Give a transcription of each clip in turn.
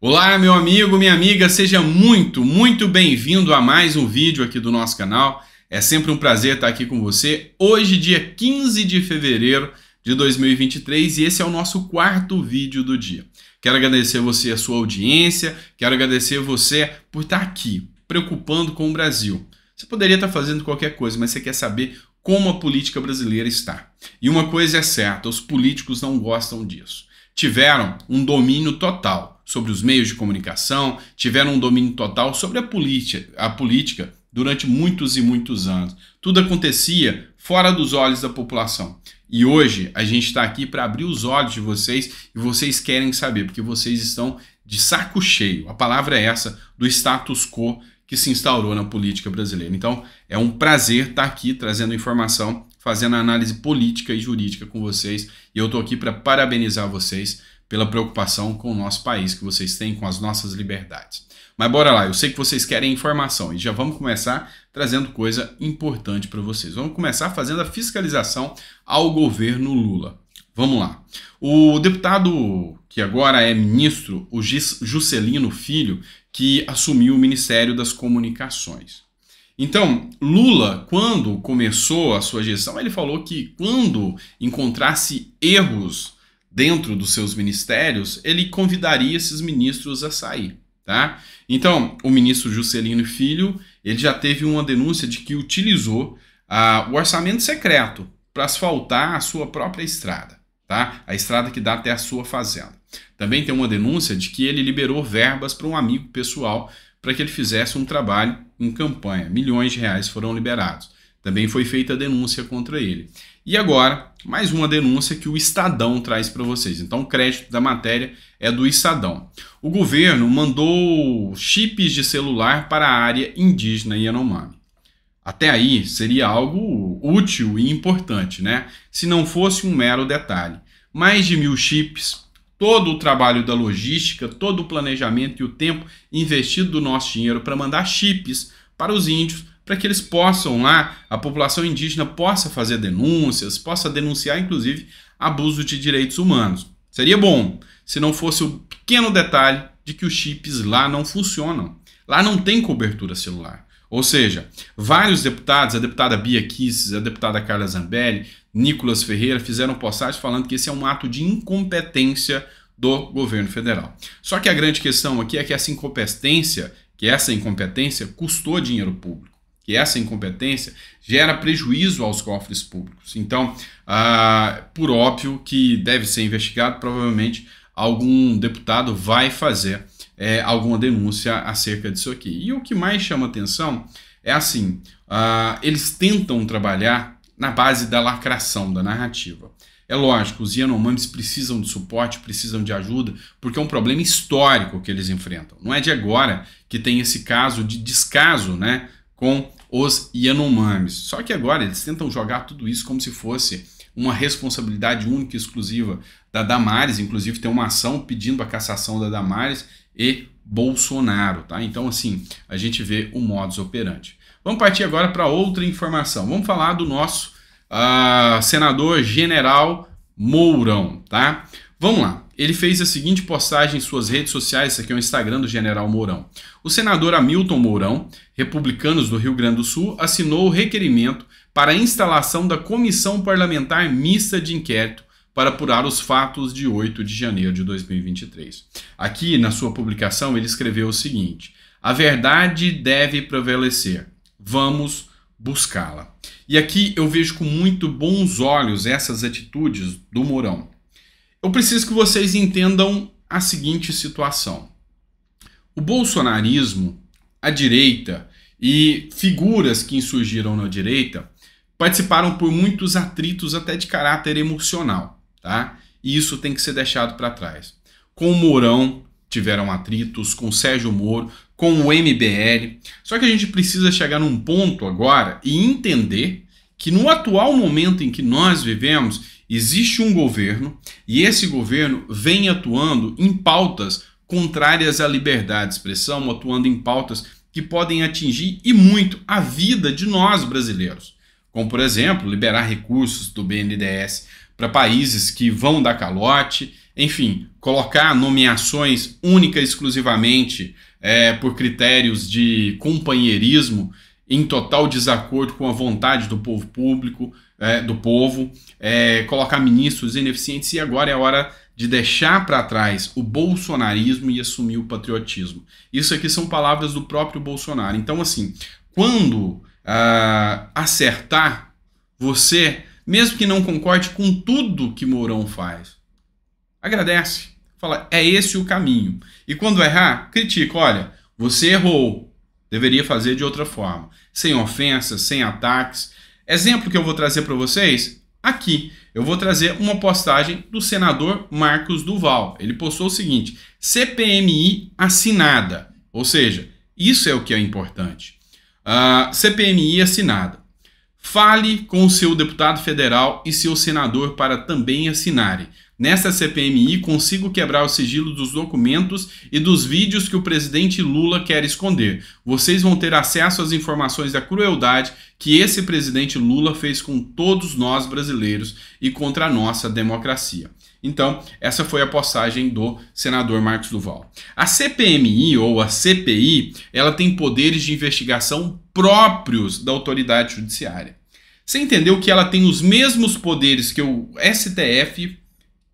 Olá, meu amigo, minha amiga, seja muito, muito bem-vindo a mais um vídeo aqui do nosso canal. É sempre um prazer estar aqui com você. Hoje, dia 15 de fevereiro de 2023 e esse é o nosso quarto vídeo do dia. Quero agradecer você a sua audiência, quero agradecer você por estar aqui, preocupando com o Brasil. Você poderia estar fazendo qualquer coisa, mas você quer saber como a política brasileira está. E uma coisa é certa, os políticos não gostam disso. Tiveram um domínio total sobre os meios de comunicação, tiveram um domínio total sobre a, política, a política durante muitos e muitos anos. Tudo acontecia fora dos olhos da população. E hoje a gente está aqui para abrir os olhos de vocês e vocês querem saber, porque vocês estão de saco cheio. A palavra é essa do status quo que se instaurou na política brasileira. Então, é um prazer estar aqui trazendo informação, fazendo análise política e jurídica com vocês. E eu estou aqui para parabenizar vocês pela preocupação com o nosso país que vocês têm, com as nossas liberdades. Mas bora lá, eu sei que vocês querem informação e já vamos começar trazendo coisa importante para vocês. Vamos começar fazendo a fiscalização ao governo Lula. Vamos lá. O deputado que agora é ministro, o Juscelino Filho, que assumiu o Ministério das Comunicações. Então, Lula, quando começou a sua gestão, ele falou que quando encontrasse erros dentro dos seus ministérios, ele convidaria esses ministros a sair, tá? Então, o ministro Juscelino Filho, ele já teve uma denúncia de que utilizou ah, o orçamento secreto para asfaltar a sua própria estrada, tá? A estrada que dá até a sua fazenda. Também tem uma denúncia de que ele liberou verbas para um amigo pessoal para que ele fizesse um trabalho em campanha. Milhões de reais foram liberados. Também foi feita a denúncia contra ele. E agora, mais uma denúncia que o Estadão traz para vocês. Então, o crédito da matéria é do Estadão. O governo mandou chips de celular para a área indígena Yanomami. Até aí seria algo útil e importante, né? Se não fosse um mero detalhe. Mais de mil chips, todo o trabalho da logística, todo o planejamento e o tempo investido do nosso dinheiro para mandar chips para os índios para que eles possam lá, a população indígena possa fazer denúncias, possa denunciar inclusive abuso de direitos humanos. Seria bom se não fosse o pequeno detalhe de que os chips lá não funcionam. Lá não tem cobertura celular. Ou seja, vários deputados, a deputada Bia Kisses, a deputada Carla Zambelli, Nicolas Ferreira, fizeram postagens falando que esse é um ato de incompetência do governo federal. Só que a grande questão aqui é que essa incompetência, que essa incompetência custou dinheiro público que essa incompetência gera prejuízo aos cofres públicos. Então, ah, por óbvio que deve ser investigado, provavelmente algum deputado vai fazer é, alguma denúncia acerca disso aqui. E o que mais chama atenção é assim: ah, eles tentam trabalhar na base da lacração, da narrativa. É lógico, os Yanomamis precisam de suporte, precisam de ajuda, porque é um problema histórico que eles enfrentam. Não é de agora que tem esse caso de descaso né, com os Yanomamis. Só que agora eles tentam jogar tudo isso como se fosse uma responsabilidade única e exclusiva da Damares, inclusive tem uma ação pedindo a cassação da Damares e Bolsonaro, tá? Então assim, a gente vê o modus operandi. Vamos partir agora para outra informação. Vamos falar do nosso uh, senador general Mourão, tá? Vamos lá. Ele fez a seguinte postagem em suas redes sociais, isso aqui é o Instagram do General Mourão. O senador Hamilton Mourão, republicanos do Rio Grande do Sul, assinou o requerimento para a instalação da Comissão Parlamentar Mista de Inquérito para apurar os fatos de 8 de janeiro de 2023. Aqui, na sua publicação, ele escreveu o seguinte: A verdade deve prevalecer. Vamos buscá-la. E aqui eu vejo com muito bons olhos essas atitudes do Mourão eu preciso que vocês entendam a seguinte situação. O bolsonarismo, a direita e figuras que insurgiram na direita participaram por muitos atritos até de caráter emocional, tá? E isso tem que ser deixado para trás. Com o Mourão tiveram atritos, com o Sérgio Moro, com o MBL. Só que a gente precisa chegar num ponto agora e entender que no atual momento em que nós vivemos, existe um governo e esse governo vem atuando em pautas contrárias à liberdade de expressão, atuando em pautas que podem atingir e muito a vida de nós brasileiros, como por exemplo, liberar recursos do BNDES para países que vão dar calote, enfim, colocar nomeações única e exclusivamente é, por critérios de companheirismo em total desacordo com a vontade do povo público, é, do povo, é, colocar ministros ineficientes e agora é a hora de deixar para trás o bolsonarismo e assumir o patriotismo. Isso aqui são palavras do próprio Bolsonaro. Então, assim, quando uh, acertar, você, mesmo que não concorde com tudo que Mourão faz, agradece. Fala, é esse o caminho. E quando errar, critica. Olha, você errou, Deveria fazer de outra forma, sem ofensas, sem ataques. Exemplo que eu vou trazer para vocês aqui. Eu vou trazer uma postagem do senador Marcos Duval. Ele postou o seguinte: CPMI assinada. Ou seja, isso é o que é importante. Uh, ah, CPMI assinada. Fale com o seu deputado federal e seu senador para também assinarem. Nessa CPMI, consigo quebrar o sigilo dos documentos e dos vídeos que o presidente Lula quer esconder. Vocês vão ter acesso às informações da crueldade que esse presidente Lula fez com todos nós brasileiros e contra a nossa democracia. Então, essa foi a postagem do senador Marcos Duval. A CPMI ou a CPI, ela tem poderes de investigação próprios da autoridade judiciária. Você entendeu que ela tem os mesmos poderes que o STF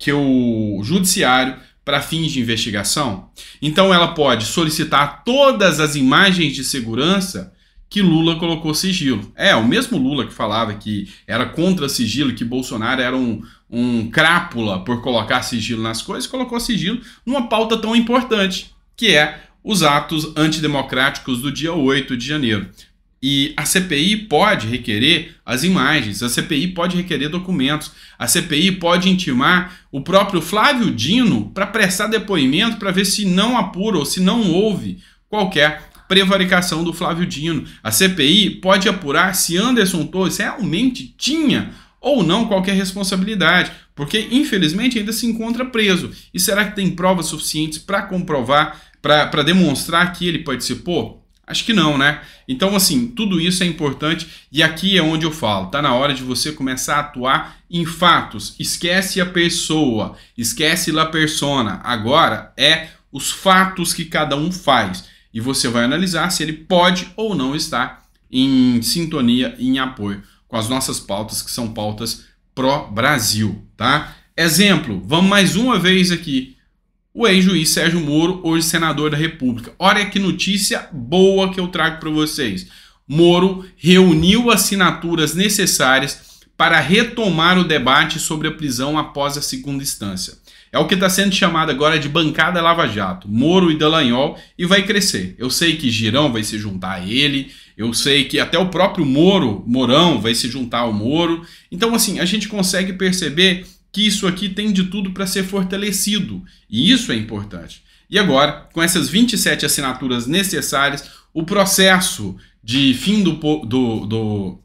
que o judiciário para fins de investigação. Então ela pode solicitar todas as imagens de segurança que Lula colocou sigilo. É, o mesmo Lula que falava que era contra sigilo, que Bolsonaro era um, um crápula por colocar sigilo nas coisas, colocou sigilo numa pauta tão importante, que é os atos antidemocráticos do dia 8 de janeiro. E a CPI pode requerer as imagens, a CPI pode requerer documentos, a CPI pode intimar o próprio Flávio Dino para prestar depoimento para ver se não apura ou se não houve qualquer prevaricação do Flávio Dino. A CPI pode apurar se Anderson Torres realmente tinha ou não qualquer responsabilidade, porque infelizmente ainda se encontra preso. E será que tem provas suficientes para comprovar, para demonstrar que ele participou? Acho que não, né? Então, assim, tudo isso é importante e aqui é onde eu falo. Tá na hora de você começar a atuar em fatos. Esquece a pessoa, esquece la persona. Agora é os fatos que cada um faz e você vai analisar se ele pode ou não estar em sintonia, em apoio com as nossas pautas que são pautas pró Brasil, tá? Exemplo, vamos mais uma vez aqui o ex-juiz Sérgio Moro, hoje senador da República. Olha que notícia boa que eu trago para vocês. Moro reuniu assinaturas necessárias para retomar o debate sobre a prisão após a segunda instância. É o que está sendo chamado agora de bancada Lava Jato, Moro e Dallagnol, e vai crescer. Eu sei que Girão vai se juntar a ele, eu sei que até o próprio Moro, Morão, vai se juntar ao Moro. Então, assim, a gente consegue perceber que isso aqui tem de tudo para ser fortalecido, e isso é importante. E agora, com essas 27 assinaturas necessárias, o processo de fim do, do, do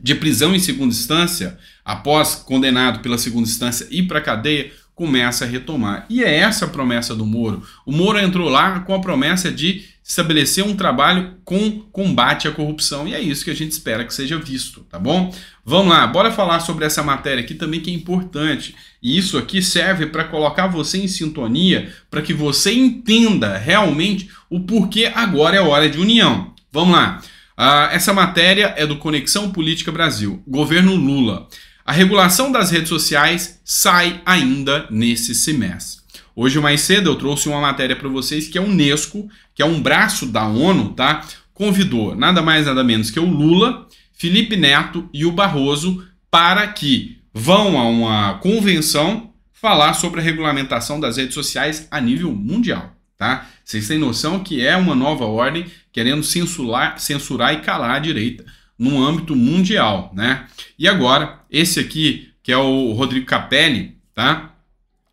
de prisão em segunda instância, após condenado pela segunda instância e para cadeia, começa a retomar. E é essa a promessa do Moro. O Moro entrou lá com a promessa de estabelecer um trabalho com combate à corrupção. E é isso que a gente espera que seja visto, tá bom? Vamos lá, bora falar sobre essa matéria aqui também que é importante. E isso aqui serve para colocar você em sintonia, para que você entenda realmente o porquê agora é hora de união. Vamos lá. Ah, essa matéria é do Conexão Política Brasil, governo Lula. A regulação das redes sociais sai ainda nesse semestre. Hoje mais cedo eu trouxe uma matéria para vocês que a é UNESCO, que é um braço da ONU, tá? Convidou nada mais nada menos que o Lula, Felipe Neto e o Barroso para que vão a uma convenção falar sobre a regulamentação das redes sociais a nível mundial, tá? Vocês têm noção que é uma nova ordem querendo censurar, censurar e calar a direita no âmbito mundial, né? E agora, esse aqui, que é o Rodrigo Capelli, tá?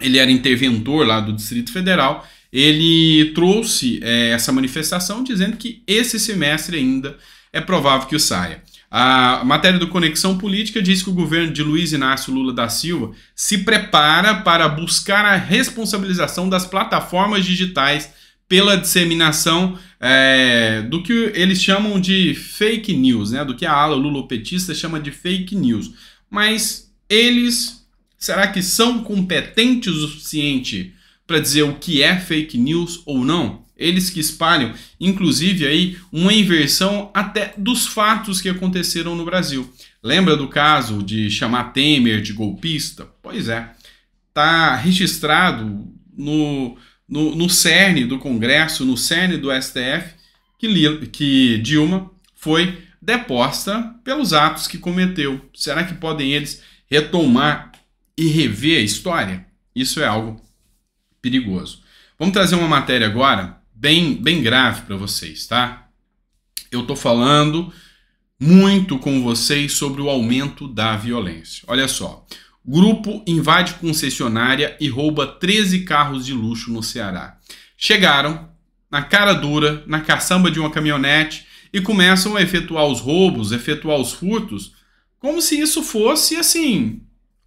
ele era interventor lá do Distrito Federal, ele trouxe é, essa manifestação dizendo que esse semestre ainda é provável que o saia. A matéria do Conexão Política diz que o governo de Luiz Inácio Lula da Silva se prepara para buscar a responsabilização das plataformas digitais pela disseminação é, do que eles chamam de fake news, né? do que a ala lulopetista chama de fake news. Mas eles Será que são competentes o suficiente para dizer o que é fake news ou não? Eles que espalham, inclusive aí, uma inversão até dos fatos que aconteceram no Brasil. Lembra do caso de chamar Temer de golpista? Pois é, tá registrado no, no, no cerne do Congresso, no cerne do STF, que, que Dilma foi deposta pelos atos que cometeu. Será que podem eles retomar e rever a história, isso é algo perigoso. Vamos trazer uma matéria agora bem, bem grave para vocês, tá? Eu estou falando muito com vocês sobre o aumento da violência. Olha só. Grupo invade concessionária e rouba 13 carros de luxo no Ceará. Chegaram na cara dura, na caçamba de uma caminhonete e começam a efetuar os roubos, efetuar os furtos, como se isso fosse assim,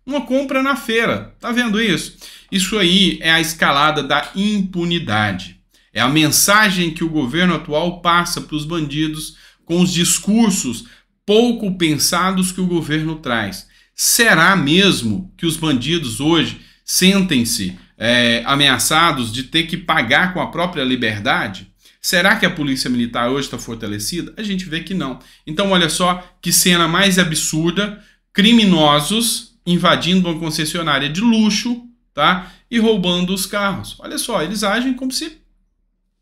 uma compra na feira. Tá vendo isso? Isso aí é a escalada da impunidade. É a mensagem que o governo atual passa para os bandidos com os discursos pouco pensados que o governo traz. Será mesmo que os bandidos hoje sentem-se é, ameaçados de ter que pagar com a própria liberdade? Será que a polícia militar hoje está fortalecida? A gente vê que não. Então, olha só que cena mais absurda: criminosos invadindo uma concessionária de luxo, tá? E roubando os carros. Olha só, eles agem como se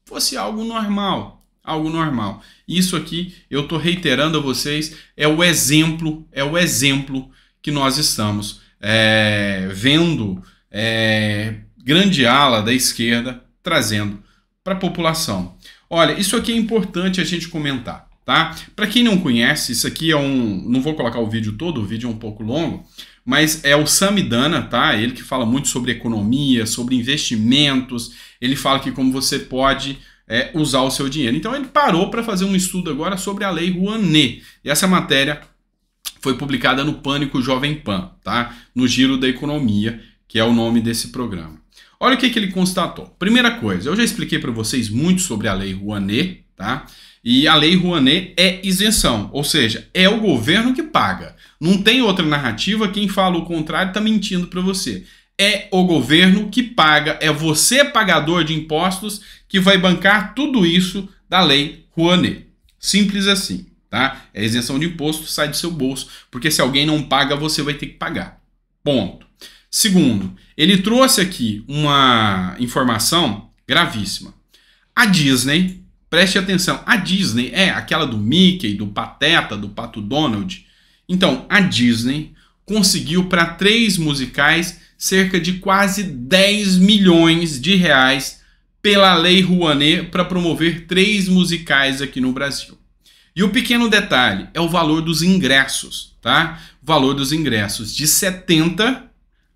fosse algo normal, algo normal. Isso aqui eu estou reiterando a vocês é o exemplo, é o exemplo que nós estamos é, vendo é, grande ala da esquerda trazendo para a população. Olha, isso aqui é importante a gente comentar, tá? Para quem não conhece, isso aqui é um, não vou colocar o vídeo todo, o vídeo é um pouco longo, mas é o Samidana, tá? Ele que fala muito sobre economia, sobre investimentos. Ele fala que como você pode é, usar o seu dinheiro. Então ele parou para fazer um estudo agora sobre a Lei Rouanet. E essa matéria foi publicada no Pânico Jovem Pan, tá? No Giro da Economia, que é o nome desse programa. Olha o que, que ele constatou. Primeira coisa, eu já expliquei para vocês muito sobre a Lei Rouanet, tá? E a Lei Rouanet é isenção, ou seja, é o governo que paga. Não tem outra narrativa. Quem fala o contrário está mentindo para você. É o governo que paga, é você pagador de impostos que vai bancar tudo isso da lei Rouanet. Simples assim, tá? É isenção de imposto, sai do seu bolso, porque se alguém não paga, você vai ter que pagar. Ponto. Segundo, ele trouxe aqui uma informação gravíssima. A Disney, preste atenção, a Disney é aquela do Mickey, do Pateta, do Pato Donald, então, a Disney conseguiu para três musicais cerca de quase 10 milhões de reais pela Lei Rouanet para promover três musicais aqui no Brasil. E o pequeno detalhe é o valor dos ingressos, tá? O valor dos ingressos de 70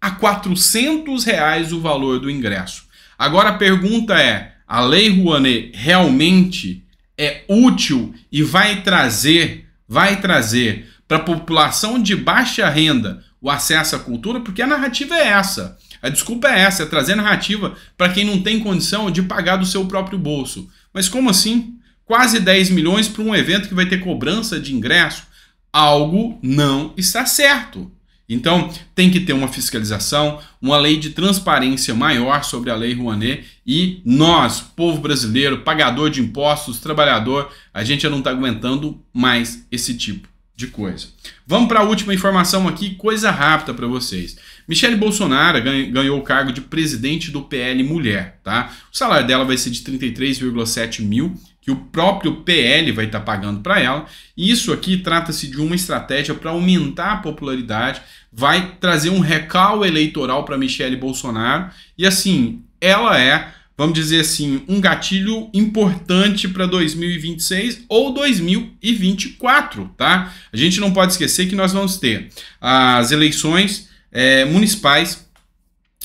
a 400 reais o valor do ingresso. Agora a pergunta é: a Lei Rouanet realmente é útil e vai trazer, vai trazer para a população de baixa renda o acesso à cultura, porque a narrativa é essa. A desculpa é essa, é trazer narrativa para quem não tem condição de pagar do seu próprio bolso. Mas como assim? Quase 10 milhões para um evento que vai ter cobrança de ingresso? Algo não está certo. Então, tem que ter uma fiscalização, uma lei de transparência maior sobre a Lei Rouanet e nós, povo brasileiro, pagador de impostos, trabalhador, a gente não está aguentando mais esse tipo de coisa. Vamos para a última informação aqui, coisa rápida para vocês. Michele Bolsonaro ganhou o cargo de presidente do PL Mulher, tá? O salário dela vai ser de 33,7 mil, que o próprio PL vai estar tá pagando para ela. E isso aqui trata-se de uma estratégia para aumentar a popularidade, vai trazer um recal eleitoral para Michele Bolsonaro. E assim, ela é vamos dizer assim, um gatilho importante para 2026 ou 2024, tá? A gente não pode esquecer que nós vamos ter as eleições é, municipais.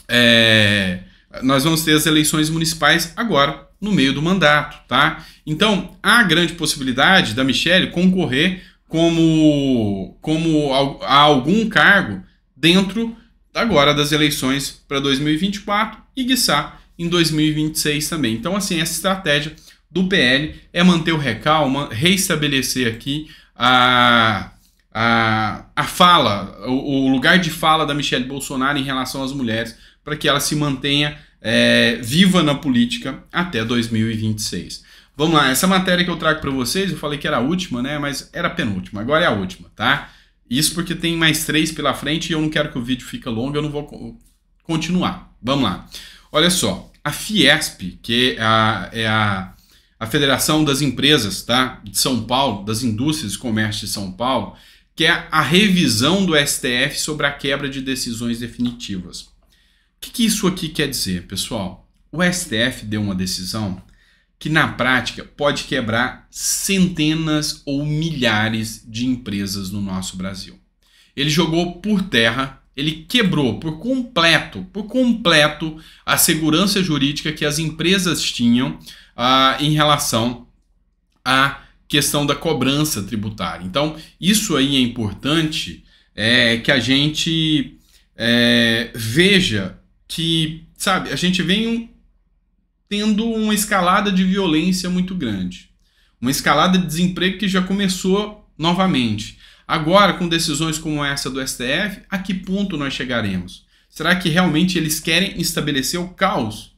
É, nós vamos ter as eleições municipais agora, no meio do mandato, tá? Então, há grande possibilidade da Michelle concorrer como, como a algum cargo dentro agora das eleições para 2024 e, guiçá, em 2026 também. Então, assim, essa estratégia do PL é manter o recalma, reestabelecer aqui a, a, a fala, o, o lugar de fala da Michelle Bolsonaro em relação às mulheres, para que ela se mantenha é, viva na política até 2026. Vamos lá, essa matéria que eu trago para vocês, eu falei que era a última, né? Mas era a penúltima, agora é a última, tá? Isso porque tem mais três pela frente e eu não quero que o vídeo fique longo, eu não vou continuar. Vamos lá. Olha só, a Fiesp, que é a, é a, a Federação das Empresas tá? de São Paulo, das Indústrias e Comércio de São Paulo, que é a revisão do STF sobre a quebra de decisões definitivas. O que, que isso aqui quer dizer, pessoal? O STF deu uma decisão que, na prática, pode quebrar centenas ou milhares de empresas no nosso Brasil. Ele jogou por terra ele quebrou por completo, por completo, a segurança jurídica que as empresas tinham ah, em relação à questão da cobrança tributária. Então, isso aí é importante é, que a gente é, veja que, sabe, a gente vem um, tendo uma escalada de violência muito grande, uma escalada de desemprego que já começou novamente. Agora, com decisões como essa do STF, a que ponto nós chegaremos? Será que realmente eles querem estabelecer o caos?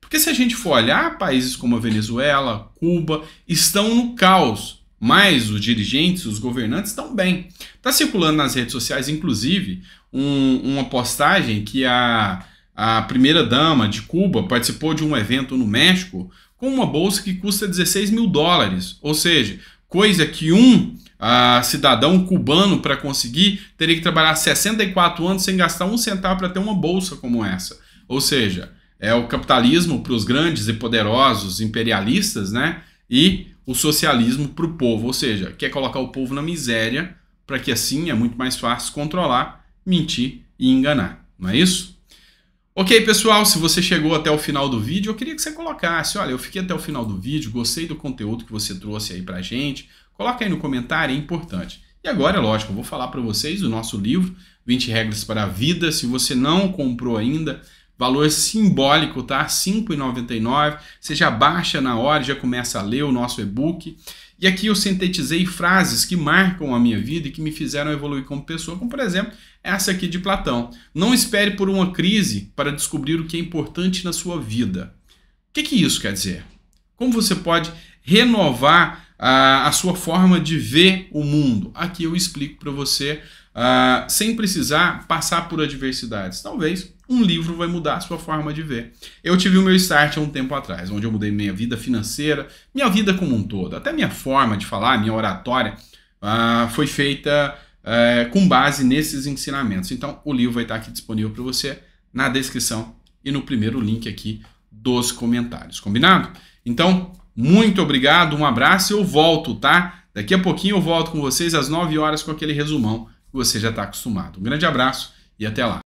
Porque se a gente for olhar, países como a Venezuela, Cuba, estão no caos, mas os dirigentes, os governantes estão bem. Está circulando nas redes sociais, inclusive, um, uma postagem que a, a primeira-dama de Cuba participou de um evento no México com uma bolsa que custa 16 mil dólares, ou seja, coisa que um a cidadão cubano para conseguir teria que trabalhar 64 anos sem gastar um centavo para ter uma bolsa como essa. Ou seja, é o capitalismo para os grandes e poderosos imperialistas, né? E o socialismo para o povo, ou seja, quer colocar o povo na miséria para que assim é muito mais fácil controlar, mentir e enganar. Não é isso? Ok, pessoal, se você chegou até o final do vídeo, eu queria que você colocasse, olha, eu fiquei até o final do vídeo, gostei do conteúdo que você trouxe aí pra gente, coloca aí no comentário, é importante. E agora, é lógico, eu vou falar para vocês o nosso livro, 20 regras para a vida, se você não comprou ainda, valor simbólico, tá? R$ 5,99, você já baixa na hora, já começa a ler o nosso e-book e aqui eu sintetizei frases que marcam a minha vida e que me fizeram evoluir como pessoa, como por exemplo essa aqui de Platão: Não espere por uma crise para descobrir o que é importante na sua vida. O que, que isso quer dizer? Como você pode renovar ah, a sua forma de ver o mundo? Aqui eu explico para você ah, sem precisar passar por adversidades. Talvez um livro vai mudar a sua forma de ver. Eu tive o meu start há um tempo atrás, onde eu mudei minha vida financeira, minha vida como um todo, até minha forma de falar, minha oratória, uh, foi feita uh, com base nesses ensinamentos. Então, o livro vai estar aqui disponível para você na descrição e no primeiro link aqui dos comentários, combinado? Então, muito obrigado, um abraço, e eu volto, tá? Daqui a pouquinho eu volto com vocês às 9 horas com aquele resumão que você já está acostumado. Um grande abraço e até lá.